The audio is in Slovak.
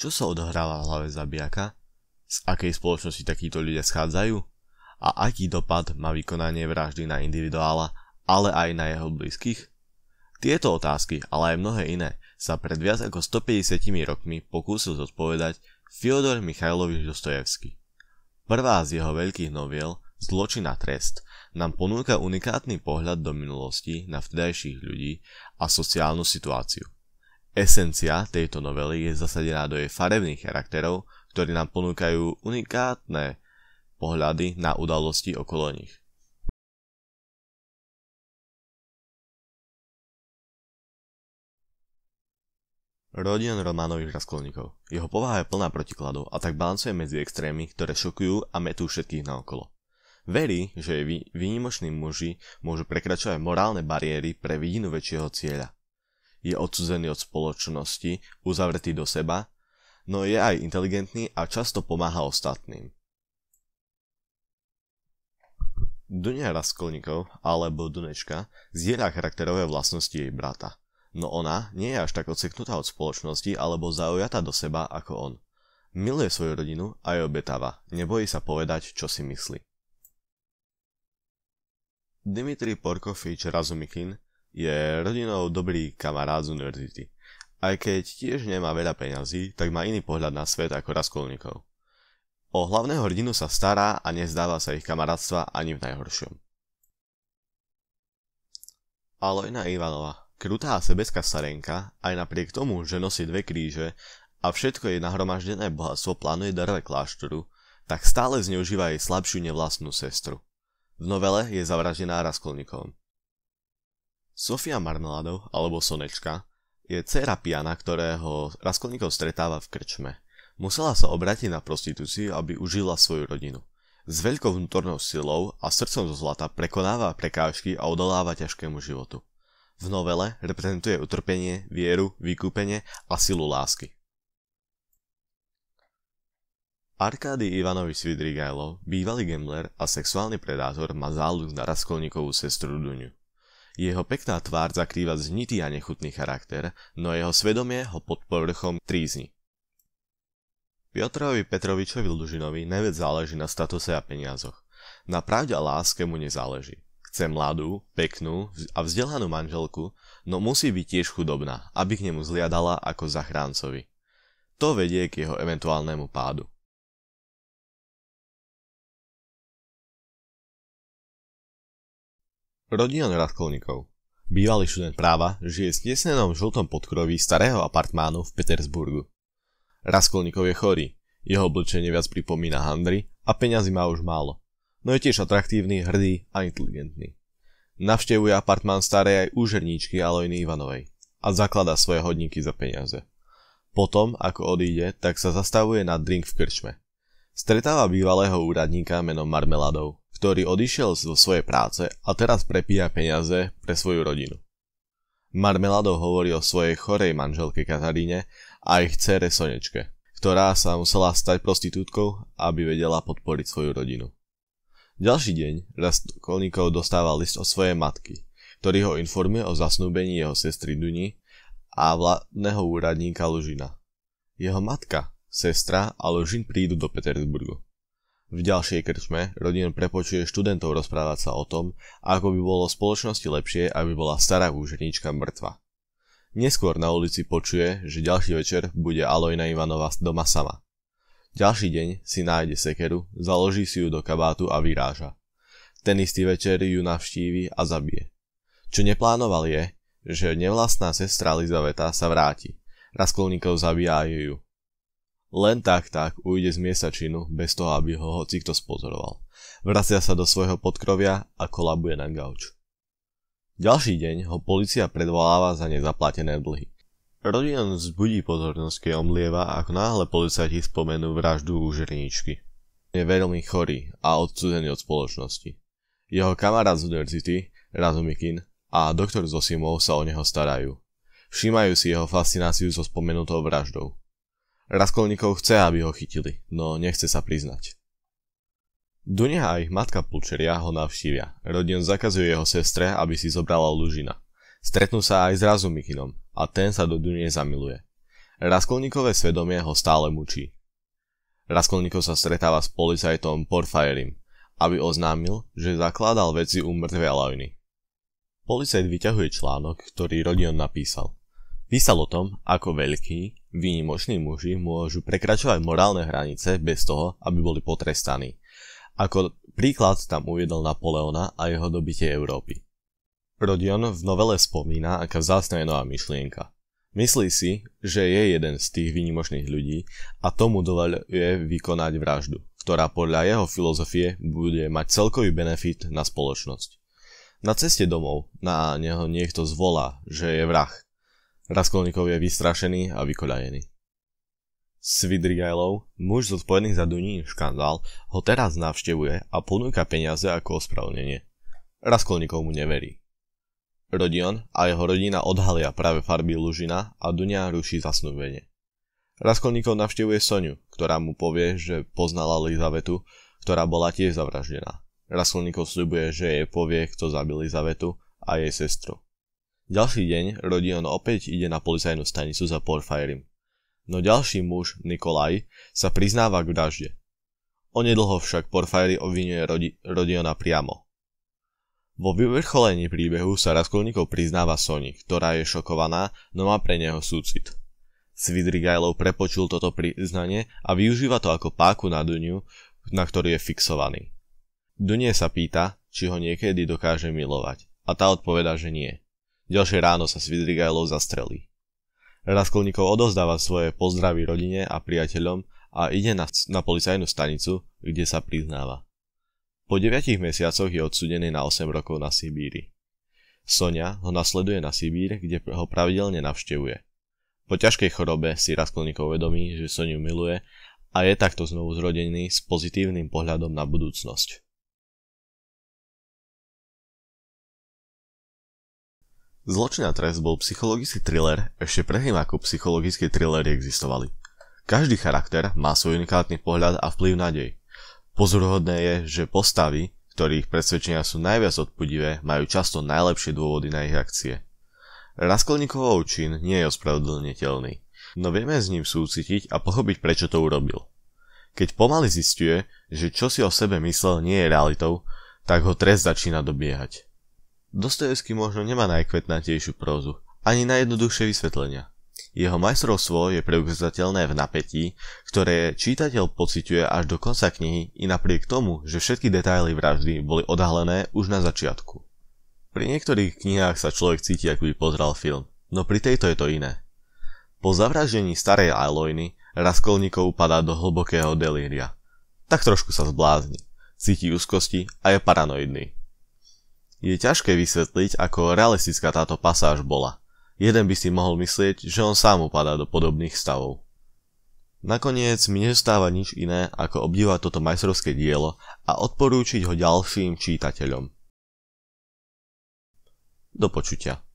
Čo sa odohráva v hlave zabijaka? Z akej spoločnosti takíto ľudia schádzajú? A aký dopad má vykonanie vraždy na individuála, ale aj na jeho blízkych? Tieto otázky, ale aj mnohé iné, sa pred viac ako 150 rokmi pokúsil zodpovedať Fyodor Michajlovič Dostojevský. Prvá z jeho veľkých noviel, Zločin a trest, nám ponúka unikátny pohľad do minulosti na vtedajších ľudí a sociálnu situáciu – Esencia tejto novely je zasadená do jej farebných charakterov, ktorí nám ponúkajú unikátne pohľady na udalosti okolo nich. Rodian Románových Raskolníkov. Jeho povaha je plná protikladov a tak balancuje medzi extrémy, ktoré šokujú a metú všetkých naokolo. Verí, že jej výnimoční muži môžu prekračovať morálne bariéry pre vidinu väčšieho cieľa je odsudzený od spoločnosti, uzavretý do seba, no je aj inteligentný a často pomáha ostatným. Dunia Raskolnikov, alebo Dunečka, zdieľa charakterové vlastnosti jej brata. No ona nie je až tak odseknutá od spoločnosti alebo zaujatá do seba ako on. Miluje svoju rodinu a je obetáva, nebojí sa povedať, čo si myslí. Dimitri Porkofič Razumikin je rodinou dobrý kamarát z univerzity. Aj keď tiež nemá veľa peňazí, tak má iný pohľad na svet ako Raskolníkov. O hlavného hrdinu sa stará a nezdáva sa ich kamarátstva ani v najhoršom. Alojna Ivanova, krutá a sebecká starenka, aj napriek tomu, že nosí dve kríže a všetko jej nahromaždené bohatstvo plánuje darovať kláštoru, tak stále zneužíva jej slabšiu nevlastnú sestru. V novele je zavraždená Raskolníkom. Sofia Marmeladov, alebo Sonečka, je dcera piana, ktorého Raskolníkov stretáva v krčme. Musela sa obrátiť na prostitúciu, aby užila svoju rodinu. S veľkou vnútornou silou a srdcom zo zlata prekonáva prekážky a odoláva ťažkému životu. V novele reprezentuje utrpenie, vieru, vykúpenie a silu lásky. Arkády Ivanovi Svidrigajlov, bývalý gambler a sexuálny predátor má záľub na Raskolníkovú sestru Duňu. Jeho pekná tvár zakrýva znitý a nechutný charakter, no jeho svedomie ho pod povrchom trízni. Piotrovi Petrovičovi Lužinovi najviac záleží na statuse a peniazoch. Na pravde a láske mu nezáleží. Chce mladú, peknú a vzdelanú manželku, no musí byť tiež chudobná, aby k nemu zliadala ako zachráncovi. To vedie k jeho eventuálnemu pádu. Rodion Radkolnikov. Bývalý študent práva žije v stesnenom žltom podkroví starého apartmánu v Petersburgu. Raskolnikov je chorý, jeho oblečenie viac pripomína handry a peňazí má už málo, no je tiež atraktívny, hrdý a inteligentný. Navštevuje apartmán starej aj úžerníčky Alojny Ivanovej a zakladá svoje hodníky za peniaze. Potom, ako odíde, tak sa zastavuje na drink v krčme. Stretáva bývalého úradníka menom Marmeladov ktorý odišiel zo svojej práce a teraz prepíja peniaze pre svoju rodinu. Marmelado hovorí o svojej chorej manželke Kataríne a ich cere Sonečke, ktorá sa musela stať prostitútkou, aby vedela podporiť svoju rodinu. Ďalší deň Rastkolníkov dostáva list od svojej matky, ktorý ho informuje o zasnúbení jeho sestry Duni a vládneho úradníka Lužina. Jeho matka, sestra a Lužin prídu do Petersburgu. V ďalšej krčme rodin prepočuje študentov rozprávať sa o tom, ako by bolo v spoločnosti lepšie, aby bola stará úžernička mŕtva. Neskôr na ulici počuje, že ďalší večer bude Alojna Ivanová doma sama. Ďalší deň si nájde sekeru, založí si ju do kabátu a vyráža. Ten istý večer ju navštívi a zabije. Čo neplánoval je, že nevlastná sestra Lizaveta sa vráti. Raskolníkov zabíja aj ju. Len tak tak ujde z miesta činu, bez toho, aby ho hoci kto spozoroval. Vracia sa do svojho podkrovia a kolabuje na gauč. Ďalší deň ho policia predvoláva za nezaplatené dlhy. Rodina zbudí pozornosť, keď omlieva, ako náhle policajti spomenú vraždu u žerničky. Je veľmi chorý a odsudený od spoločnosti. Jeho kamarát z univerzity, Razumikin, a doktor Zosimov sa o neho starajú. Všímajú si jeho fascináciu so spomenutou vraždou. Raskolníkov chce, aby ho chytili, no nechce sa priznať. Dunia a ich matka Pulčeria ho navštívia. Rodin zakazuje jeho sestre, aby si zobrala Lužina. Stretnú sa aj s Razumikinom a ten sa do Dunie zamiluje. Raskolníkové svedomie ho stále mučí. Raskolníkov sa stretáva s policajtom Porfairim, aby oznámil, že zakládal veci u mŕtvej lajny. Policajt vyťahuje článok, ktorý Rodion napísal. Písal o tom, ako veľkí, výnimoční muži môžu prekračovať morálne hranice bez toho, aby boli potrestaní. Ako príklad tam uviedol Napoleona a jeho dobitie Európy. Rodion v novele spomína, aká vzácna je nová myšlienka. Myslí si, že je jeden z tých výnimočných ľudí a tomu dovoluje vykonať vraždu, ktorá podľa jeho filozofie bude mať celkový benefit na spoločnosť. Na ceste domov na neho niekto zvolá, že je vrah, Raskolníkov je vystrašený a vykoľajený. Svidrigailov, muž zodpovedný za Duní škandál, ho teraz navštevuje a ponúka peniaze ako ospravedlnenie. Raskolníkov mu neverí. Rodion a jeho rodina odhalia práve farby Lužina a Dunia ruší zasnúbenie. Raskolníkov navštevuje Soniu, ktorá mu povie, že poznala Lizavetu, ktorá bola tiež zavraždená. Raskolníkov slibuje, že jej povie, kto zabil Lizavetu a jej sestru. Ďalší deň Rodion opäť ide na policajnú stanicu za Porfajrim. No ďalší muž, Nikolaj, sa priznáva k vražde. Onedlho však Porfajri obvinuje Rodi- Rodiona priamo. Vo vyvrcholení príbehu sa Raskolníkov priznáva Sony, ktorá je šokovaná, no má pre neho súcit. Svidrigajlov prepočul toto priznanie a využíva to ako páku na Duniu, na ktorý je fixovaný. Dunie sa pýta, či ho niekedy dokáže milovať a tá odpoveda, že nie. Ďalšie ráno sa Svidrigajlov zastrelí. Raskolníkov odozdáva svoje pozdravy rodine a priateľom a ide na, na policajnú stanicu, kde sa priznáva. Po 9 mesiacoch je odsudený na 8 rokov na Sibíri. Sonia ho nasleduje na Sibír, kde ho pravidelne navštevuje. Po ťažkej chorobe si Raskolníkov vedomí, že Soniu miluje a je takto znovu zrodený s pozitívnym pohľadom na budúcnosť. Zločin a trest bol psychologický thriller ešte predtým, ako psychologické thrillery existovali. Každý charakter má svoj unikátny pohľad a vplyv na dej. Pozorhodné je, že postavy, ktorých presvedčenia sú najviac odpudivé, majú často najlepšie dôvody na ich akcie. Raskolníkovou čin nie je ospravedlniteľný, no vieme s ním súcitiť a pochopiť, prečo to urobil. Keď pomaly zistuje, že čo si o sebe myslel nie je realitou, tak ho trest začína dobiehať. Dostojevský možno nemá najkvetnatejšiu prózu, ani najjednoduchšie vysvetlenia. Jeho majstrovstvo je preukazateľné v napätí, ktoré čítateľ pociťuje až do konca knihy i napriek tomu, že všetky detaily vraždy boli odhalené už na začiatku. Pri niektorých knihách sa človek cíti, ako by pozral film, no pri tejto je to iné. Po zavraždení starej Alojny Raskolníkov upadá do hlbokého delíria. Tak trošku sa zblázni, cíti úzkosti a je paranoidný. Je ťažké vysvetliť, ako realistická táto pasáž bola. Jeden by si mohol myslieť, že on sám upadá do podobných stavov. Nakoniec mi nezostáva nič iné, ako obdivovať toto majstrovské dielo a odporúčiť ho ďalším čítateľom. Do počutia.